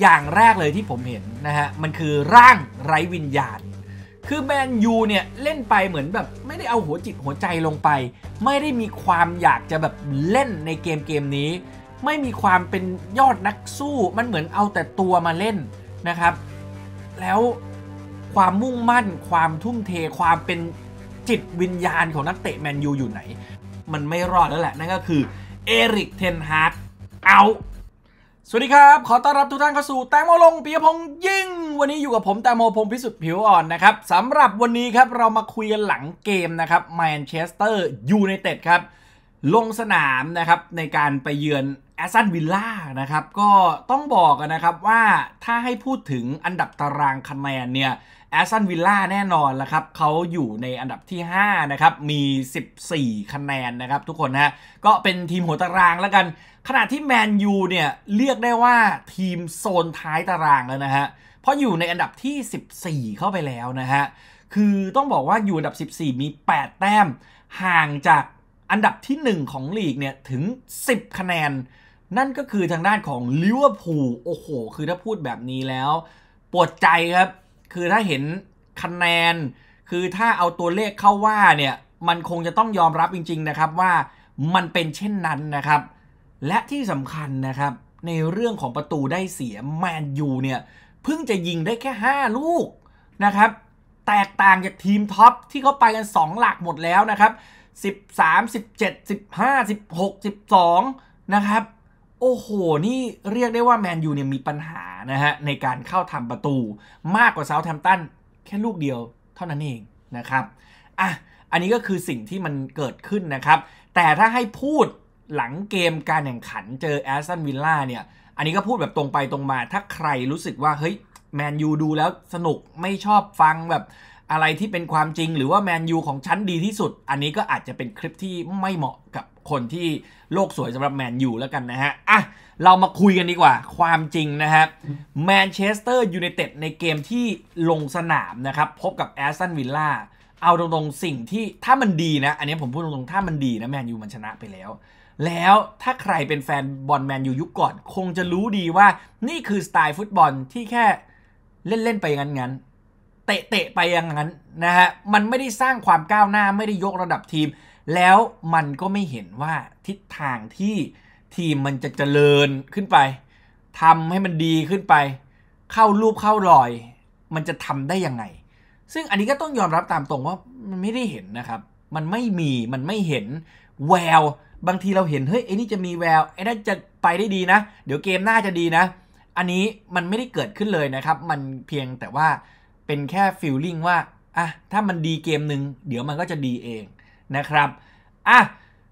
อย่างแรกเลยที่ผมเห็นนะฮะมันคือร่างไร้วิญญาณ คือแมนยูเนี่ยเล่นไปเหมือนแบบไม่ได้เอาหัวจิตหัวใจลงไปไม่ได้มีความอยากจะแบบเล่นในเกมเกมนี้ ไม่มีความเป็นยอดนักสู้มันเหมือนเอาแต่ตัวมาเล่นนะครับแล้วความมุ่งมั่น ความทุ่มเทความเป็นจิตวิญญาณของนักเตะแมนยูอยู่ไหน มันไม่รอดแล้วแหละนั่นก็คือเอริกเทนฮาร์ดเอาสวัสดีครับ ขอต้อนรับทุกท่านเข้าสู่แตงโมลงปียพงยิ่ง วันนี้อยู่กับผมแตงโมพงพิสุทธิ์ผิวอ่อนนะครับสำหรับวันนี้ครับ เรามาคุยกันหลังเกมนะครับแมนเชสเตอร์ยูไนเต็ดครับลงสนามนะครับ ในการไปเยือนแอสตันวิลล่านะครับ ก็ต้องบอกนะครับ ว่าถ้าให้พูดถึงอันดับตารางคะแนนเนี่ยแอสตันวิลล่าแน่นอนและครับเขาอยู่ในอันดับที่ 5 นะครับ มี 14 คะแนนนะครับ ทุกคนฮะก็เป็นทีมหัวตารางแล้วกันขณะที่แมนยูเนี่ยเรียกได้ว่าทีมโซนท้ายตารางแล้วนะฮะเพราะอยู่ในอันดับที่ 14 เข้าไปแล้วนะฮะ คือต้องบอกว่าอยู่อันดับ14 มี 8 แต้ม ห่างจากอันดับที่ 1 ของลีกเนี่ยถึง 10 คะแนนนั่นก็คือทางด้านของลิเวอร์พูลโอ้โหคือถ้าพูดแบบนี้แล้ว ปวดใจครับคือถ้าเห็นคะแนน คือถ้าเอาตัวเลขเข้าว่าเนี่ยมันคงจะต้องยอมรับจริงๆ นะครับว่ามันเป็นเช่นนั้นนะครับ และที่สำคัญนะครับในเรื่องของประตูได้เสียแมนยูเนี่ยเพิ่งจะยิงได้แค่ 5 ลูกนะครับ แตกต่างจากทีมท็อปที่เขาไปกัน 2 หลักหมดแล้วนะครับ 13 17 15 16 12 นะครับโอ้โห นี่เรียกได้ว่าแมนยูเนี่ยมีปัญหานะฮะ ในการเข้าทำประตูมากกว่าเซาท์แธมป์ตันแค่ลูกเดียวเท่านั้นเองนะครับ อ่ะ อันนี้ก็คือสิ่งที่มันเกิดขึ้นนะครับ แต่ถ้าให้พูดหลังเกมการแข่งขันเจอแอสตันวิลล่าเนี่ย อันนี้ก็พูดแบบตรงไปตรงมา ถ้าใครรู้สึกว่าเฮ้ย แมนยูดูแล้วสนุกไม่ชอบฟังแบบอะไรที่เป็นความจริงหรือว่าแมนยูของชั้นดีที่สุด อันนี้ก็อาจจะเป็นคลิปที่ไม่เหมาะกับคนที่โลกสวยสำหรับแมนยูแล้วกันนะฮะ อ่ะ เรามาคุยกันดีกว่าความจริงนะครับแมนเชสเตอร์ยูไนเต็ดในเกมที่ลงสนามนะครับ พบกับแอสตันวิลล่าเอาตรงๆ สิ่งที่ถ้ามันดีนะ อันนี้ผมพูดตรงๆ ถ้ามันดีนะแมนยูมันชนะไปแล้ว แล้วถ้าใครเป็นแฟนบอลแมนยูยุคก่อน คงจะรู้ดีว่านี่คือสไตล์ฟุตบอลที่แค่เล่นๆ ไปงั้นๆเตะเตะไปอย่างนั้นนะฮะ มันไม่ได้สร้างความก้าวหน้า ไม่ได้ยกระดับทีม แล้วมันก็ไม่เห็นว่าทิศทางที่ทีมมันจะเจริญขึ้นไป ทำให้มันดีขึ้นไป เข้ารูปเข้ารอย มันจะทำได้ยังไง ซึ่งอันนี้ก็ต้องยอมรับตามตรงว่ามันไม่ได้เห็นนะครับ มันไม่มีมันไม่เห็นแววบางทีเราเห็นเฮ้ยไอ้นี่จะมีแววไอ้นั่นจะไปได้ดีนะ เดี๋ยวเกมหน้าจะดีนะ อันนี้มันไม่ได้เกิดขึ้นเลยนะครับ มันเพียงแต่ว่าเป็น แค่ฟิลลิ่งว่า อ่ะ ถ้ามันดีเกมหนึ่งเดี๋ยวมันก็จะดีเองนะครับ อ่ะ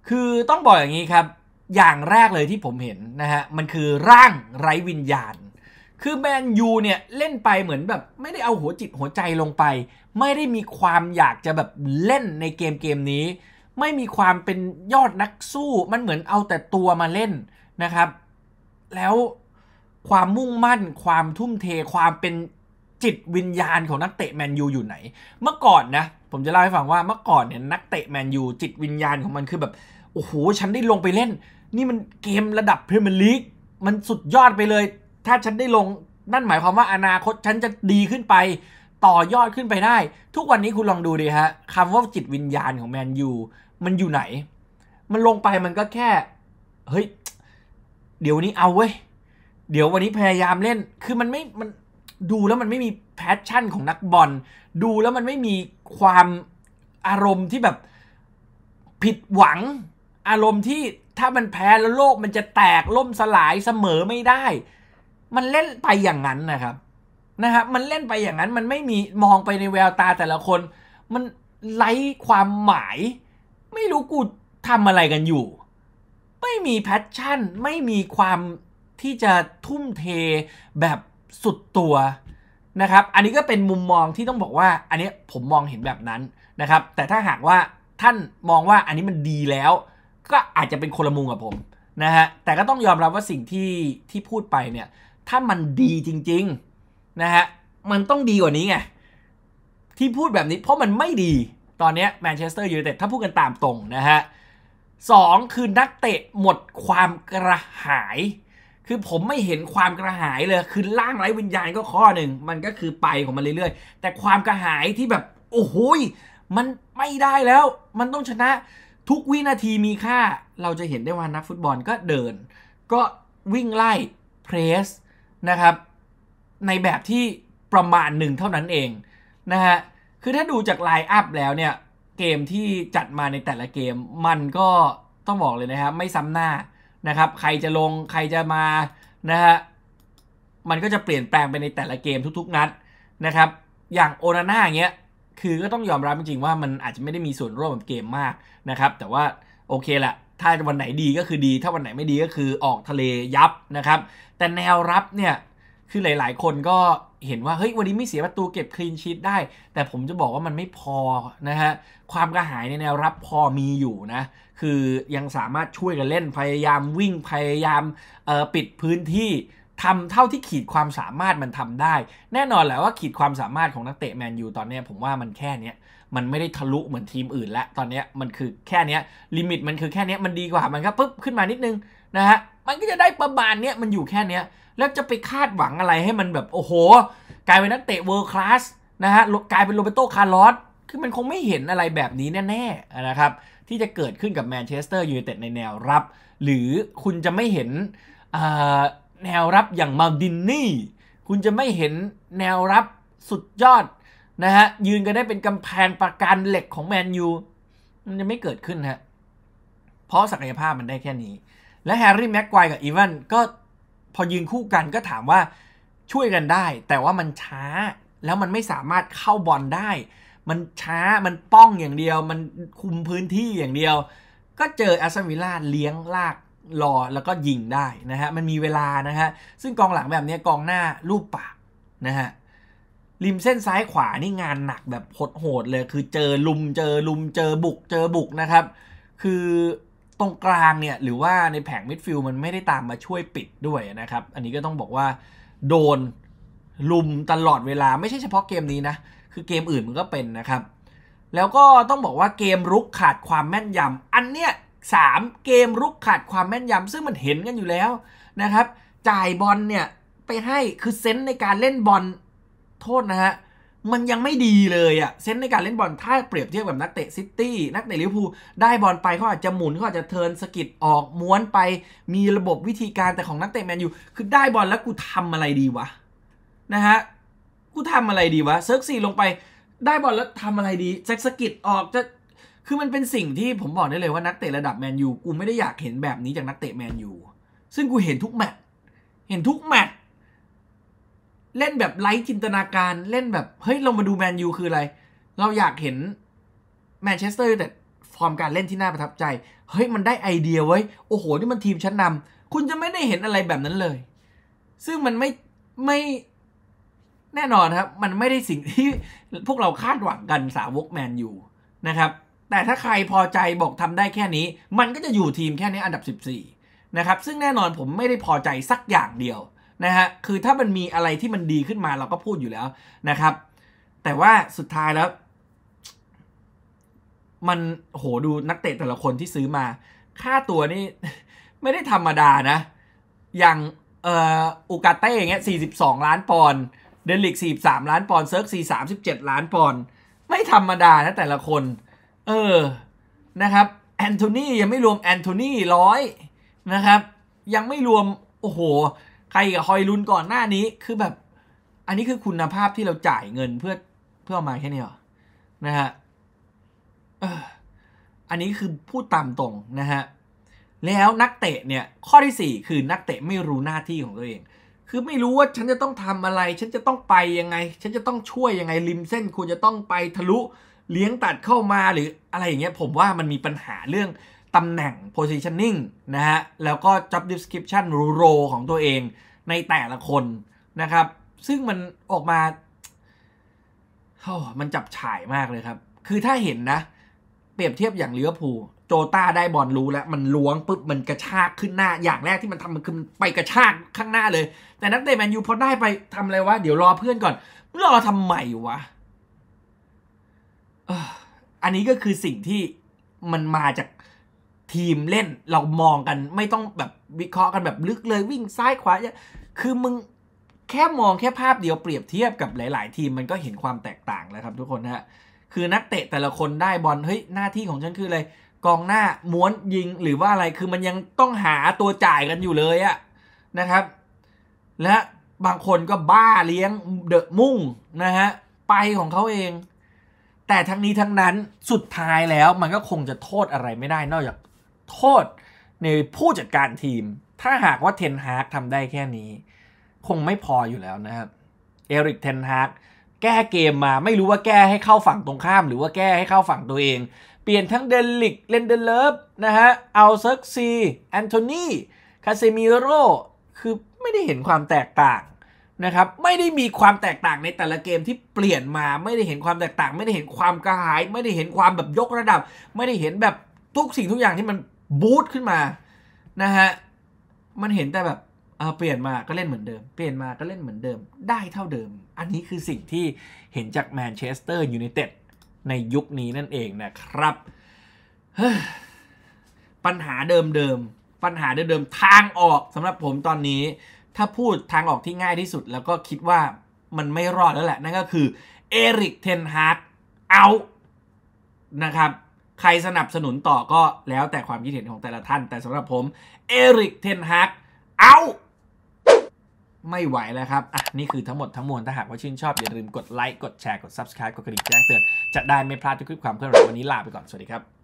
คือต้องบอกอย่างนี้ครับ อย่างแรกเลยที่ผมเห็น นะฮะ มันคือร่างไร้วิญญาณ คือ แมนยูเนี่ย เล่นไปเหมือน แบบ ไม่ได้เอาหัวจิตหัวใจลงไป ไม่ได้มีความอยากจะแบบเล่นในเกมเกมนี้ ไม่มีความเป็นยอดนักสู้ มันเหมือนเอาแต่ตัวมาเล่นนะครับ แล้วความมุ่งมั่น ความทุ่มเท ความเป็นจิตวิญญาณของนักเตะแมนยูอยู่ไหน เมื่อก่อนนะ ผมจะเล่าให้ฟังว่าเมื่อก่อนเนี่ยนักเตะแมนยูจิตวิญญาณของมันคือแบบโอ้โหฉันได้ลงไปเล่น นี่มันเกมระดับพรีเมียร์ลีกมันสุดยอดไปเลย ถ้าฉันได้ลงนั่นหมายความว่าอนาคตฉันจะดีขึ้นไปต่อยอดขึ้นไปได้ ทุกวันนี้คุณลองดูดิฮะคำว่าจิตวิญญาณของแมนยูมันอยู่ไหน มันลงไปมันก็แค่เฮ้ยเดี๋ยวนี้เอาเว้ยเดี๋ยววันนี้พยายามเล่นคือมันไม่มันดูแล้วมันไม่มีแพชชั่นของนักบอล ดูแล้วมันไม่มีความอารมณ์ที่แบบผิดหวังอารมณ์ที่ถ้ามันแพ้แล้วโลกมันจะแตกล่มสลายเสมอไม่ได้ มันเล่นไปอย่างนั้นนะครับนะครับมันเล่นไปอย่างนั้นมันไม่มีมองไปในแววตาแต่ละคนมันไร้ความหมายไม่รู้กูทำอะไรกันอยู่ไม่มีแพชชั่น ไม่มีความที่จะทุ่มเทแบบสุดตัวนะครับ อันนี้ก็เป็นมุมมองที่ต้องบอกว่าอันนี้ผมมองเห็นแบบนั้นนะครับ แต่ถ้าหากว่าท่านมองว่าอันนี้มันดีแล้ว ก็อาจจะเป็นคนละมุมกับผมนะฮะ แต่ก็ต้องยอมรับว่าสิ่งที่ที่พูดไปเนี่ยถ้ามันดีจริงๆนะฮะมันต้องดีกว่านี้ไงที่พูดแบบนี้เพราะมันไม่ดีตอนนี้แมนเชสเตอร์ยูไนเต็ดถ้าพูดกันตามตรงนะฮะสองคือนักเตะหมดความกระหายคือผมไม่เห็นความกระหายเลย คือล่างไร้วิญญาณก็ข้อหนึ่ง มันก็คือไปของมันเรื่อยๆ แต่ความกระหายที่แบบ โอ้โหมันไม่ได้แล้ว มันต้องชนะทุกวินาทีมีค่าเราจะเห็นได้ว่านักฟุตบอลก็เดิน ก็วิ่งไล่เพรสนะครับ ในแบบที่ประมาณหนึ่งเท่านั้นเอง นะฮะคือถ้าดูจากไลน์อัพแล้วเนี่ย เกมที่จัดมาในแต่ละเกมมันก็ต้องบอกเลยนะครับไม่ซ้ำหน้านะครับใครจะลงใครจะมานะฮะมันก็จะเปลี่ยนแปลงไปในแต่ละเกมทุกๆนัดนะครับ อย่างโอนาน่าเงี้ยคือก็ต้องยอมรับจริงๆ ว่ามันอาจจะไม่ได้มีส่วนร่วมกับเกมมากนะครับ แต่ว่าโอเคแหละ ถ้าวันไหนดีก็คือดีถ้าวันไหนไม่ดีก็คือออกทะเลยับนะครับ แต่แนวรับเนี่ยคือหลายๆ คนก็เห็นว่าเฮ้ยวันนี้ไม่เสียประตูเก็บคลีนชีตได้ แต่ผมจะบอกว่ามันไม่พอนะฮะ ความกระหายในแนวรับพอมีอยู่นะ คือยังสามารถช่วยกันเล่นพยายามวิ่งพยายาม ปิดพื้นที่ทำเท่าที่ขีดความสามารถมันทำได้ แน่นอนแหละว่าขีดความสามารถของนักเตะแมนยูตอนนี้ ผมว่ามันแค่เนี้ย มันไม่ได้ทะลุเหมือนทีมอื่น แล้วตอนนี้มันคือแค่เนี้ยลิมิตมันคือแค่เนี้ยมันดีกว่ามันก็ปุ๊บขึ้นมานิดนึงนะฮะมันก็จะได้ประมาณเนี้ยมันอยู่แค่เนี้ยแล้วจะไปคาดหวังอะไรให้มันแบบ โอ้โห กลายเป็นนักเตะเวิร์คลาสนะฮะกลายเป็นโรเบโตคาร์ลอสคือมันคงไม่เห็นอะไรแบบนี้แน่ๆนะครับที่จะเกิดขึ้นกับแมนเชสเตอร์ยูไนเต็ดในแนวรับ หรือคุณจะไม่เห็นแนวรับอย่างมาดินนี่คุณจะไม่เห็นแนวรับสุดยอดนะฮะยืนกันได้เป็นกำแพงประกันเหล็กของแมนยูมันจะไม่เกิดขึ้นฮะเพราะศักยภาพมันได้แค่นี้และแฮร์รี่แม็กควายกับอีวานก็พอยืนคู่กันก็ถามว่าช่วยกันได้ แต่ว่ามันช้าแล้วมันไม่สามารถเข้าบอลได้ มันช้ามันป้องอย่างเดียว มันคุมพื้นที่อย่างเดียว ก็เจอแอสตันิล่าเลี้ยงลากรอแล้วก็ยิงได้นะฮะ มันมีเวลานะฮะ ซึ่งกองหลังแบบนี้กองหน้ารูปปากนะฮะริมเส้นซ้ายขวานี่งานหนักแบบโหดเลย คือเจอลุมเจอลุมเจอบุกเจอบุกนะครับ คือตรงกลางเนี่ยหรือว่าในแผงมิดฟิลมันไม่ได้ตามมาช่วยปิดด้วยนะครับ อันนี้ก็ต้องบอกว่าโดนลุมตลอดเวลา ไม่ใช่เฉพาะเกมนี้นะ คือเกมอื่นมันก็เป็นนะครับ แล้วก็ต้องบอกว่าเกมรุกขาดความแม่นยำอันเนี้ยสามเกมรุกขาดความแม่นยำซึ่งมันเห็นกันอยู่แล้วนะครับ จ่ายบอลเนี่ยไปให้คือเซนส์ในการเล่นบอลโทษนะฮะมันยังไม่ดีเลยอะเซนในการเล่นบอลถ้าเปรียบเทียบกับนักเตะซิตี้นักเตะลิเวอร์พูลได้บอลไปเขาอาจจะหมุนเขาอาจจะเทินสกิดออกม้วนไปมีระบบวิธีการแต่ของนักเตะแมนยูคือได้บอลแล้วกูทำอะไรดีวะนะฮะกูทำอะไรดีวะเซิร์กซี่ลงไปได้บอลแล้วทำอะไรดีจะสกิดออก จะ คือมันเป็นสิ่งที่ผมบอกได้เลยว่านักเตะระดับแมนยูกูไม่ได้อยากเห็นแบบนี้จากนักเตะแมนยูซึ่งกูเห็นทุกแมตช์เห็นทุกแมตช์เล่นแบบไร้จินตนาการเล่นแบบ เฮ้ยเรามาดูแมนยูคืออะไร เราอยากเห็นแมนเชสเตอร์แต่ฟอร์มการเล่นที่น่าประทับใจ เฮ้ย มันได้ไอเดียไว้โอ้โหนี่มันทีมชั้นนำ คุณจะไม่ได้เห็นอะไรแบบนั้นเลย ซึ่งมันไม่ไม่ แน่นอนครับ มันไม่ได้สิ่งที่พวกเราคาดหวังกันสาวกแมนยูนะครับ แต่ถ้าใครพอใจบอกทำได้แค่นี้ มันก็จะอยู่ทีมแค่นี้อันดับ14นะครับซึ่งแน่นอนผมไม่ได้พอใจสักอย่างเดียวนะฮะ คือถ้ามันมีอะไรที่มันดีขึ้นมาเราก็พูดอยู่แล้วนะครับ แต่ว่าสุดท้ายแล้ว มันโหดูนักเตะแต่ละคนที่ซื้อมา ค่าตัวนี่ไม่ได้ธรรมดานะ อย่างเอ่ออูกาเต้อย่างเงี้ย42 ล้านปอนด์เดลิก43ล้านปอนด์เซิร์ก437 ล้านปอนด์ไม่ธรรมดานะแต่ละคน เออนะครับแอนโทนียังไม่รวม แอนโทนีร้อยนะครับยังไม่รวมโอ้โหใครกับฮอยลุนก่อนหน้านี้คือ แบบอันนี้คือคุณภาพที่เราจ่ายเงินเพื่อเพื่อมาแค่นี้เหรอนะฮะอันนี้คือพูดตามตรงนะฮะแล้วนักเตะเนี่ยข้อที่ 4คือนักเตะไม่รู้หน้าที่ของตัวเอง คือไม่รู้ว่าฉันจะต้องทำอะไร ฉันจะต้องไปยังไง ฉันจะต้องช่วยยังไงริมเส้นควรจะต้องไปทะลุเลี้ยงตัดเข้ามาหรืออะไรอย่างเงี้ย ผมว่ามันมีปัญหาเรื่องตำแหน่ง positioning นะฮะ แล้วก็ job description role ของตัวเองในแต่ละคนนะครับ ซึ่งมันออกมา มันจับฉ่ายมากเลยครับ คือถ้าเห็นนะ เปรียบเทียบอย่างเลี้ยวผูโจต้าได้บอลรู้แล้ว มันล้วงปุ๊บมันกระชากขึ้นหน้า อย่างแรกที่มันทำมันคือไปกระชากข้างหน้าเลย แต่นักเตะแมนยูพอได้ไปทำอะไรวะ เดี๋ยวรอเพื่อนก่อน รอทำไมวะอันนี้ก็คือสิ่งที่มันมาจากทีม เล่นเรามองกันไม่ต้องแบบวิเคราะห์กันแบบลึกเลยวิ่งซ้ายขวาคือมึงแค่มองแค่ ภาพเดียว เปรียบเทียบกับหลาย ๆ ทีมมันก็เห็นความแตกต่าง แล้วครับทุกคนฮะคือนักเตะแต่ละคนได้บอลเฮ้ยหน้าที่ของฉันคืออะไรกองหน้าม้วนยิง หรือว่าอะไรคือมันยังต้องหาตัวจ่ายกันอยู่เลยอะนะครับ และบางคนก็บ้าเลี้ยงเดอะมุ่งนะฮะไปของเขาเอง แต่ทั้งนี้ทั้งนั้นสุดท้ายแล้วมันก็คงจะโทษอะไรไม่ได้นอกจากโทษในผู้จัดการทีม ถ้าหากว่าเทนฮากทำได้แค่นี้ คงไม่พออยู่แล้วนะครับ เอริกเทนฮากแก้เกมมาไม่รู้ว่าแก้ให้เข้าฝั่งตรงข้าม หรือว่าแก้ให้เข้าฝั่งตัวเอง เปลี่ยนทั้งเดนลิกเลนเดเลฟนะฮะเอาเซิร์กซีแอนโทนีคาเซมิโรคือไม่ได้เห็นความแตกต่างนะครับไม่ได้มีความแตกต่างในแต่ละเกมที่เปลี่ยนมาไม่ได้เห็นความแตกต่าง ไม่ได้เห็นความกระหาย ไม่ได้เห็นความแบบยกระดับ ไม่ได้เห็นแบบทุกสิ่งทุกอย่างที่มันบูตขึ้นมานะฮะ มันเห็นแต่แบบเปลี่ยนมาก็เล่นเหมือนเดิม เปลี่ยนมาก็เล่นเหมือนเดิม ได้เท่าเดิม อันนี้คือสิ่งที่เห็นจากแมนเชสเตอร์ยูไนเต็ดในยุคนี้นั่นเองนะครับ ปัญหาเดิมๆ ปัญหาเดิมๆ ทางออกสำหรับผมตอนนี้ ถ้าพูดทางออกที่ง่ายที่สุดแล้วก็คิดว่ามันไม่รอดแล้วแหละ นั่นก็คือเอริกเทนฮาร์กเอา นะครับใครสนับสนุนต่อก็แล้วแต่ความคิดเห็นของแต่ละท่าน แต่สำหรับผม เอริกเทนฮักเอาไม่ไหวแล้วครับอ่ะนี่คือทั้งหมดทั้งมวลถ้าหากว่าชื่นชอบ อย่าลืมกดไลค์กดแชร์กด Subscribe กดกระดิ่งแจ้งเตือนจะได้ไม่พลาดทุกคลิปความเคลื่อนไหววันนี้ลา ไปก่อน สวัสดีครับ